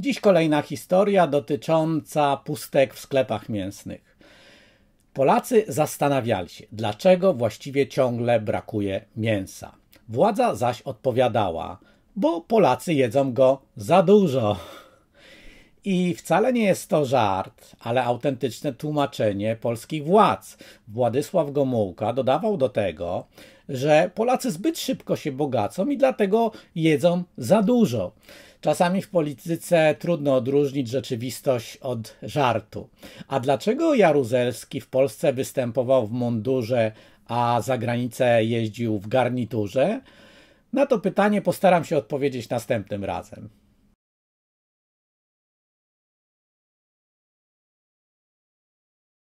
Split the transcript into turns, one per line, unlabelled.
Dziś kolejna historia dotycząca pustek w sklepach mięsnych. Polacy zastanawiali się, dlaczego właściwie ciągle brakuje mięsa. Władza zaś odpowiadała, bo Polacy jedzą go za dużo. I wcale nie jest to żart, ale autentyczne tłumaczenie polskich władz. Władysław Gomułka dodawał do tego, że Polacy zbyt szybko się bogacą i dlatego jedzą za dużo. Czasami w polityce trudno odróżnić rzeczywistość od żartu. A dlaczego Jaruzelski w Polsce występował w mundurze, a za granicę jeździł w garniturze? Na to pytanie postaram się odpowiedzieć następnym razem.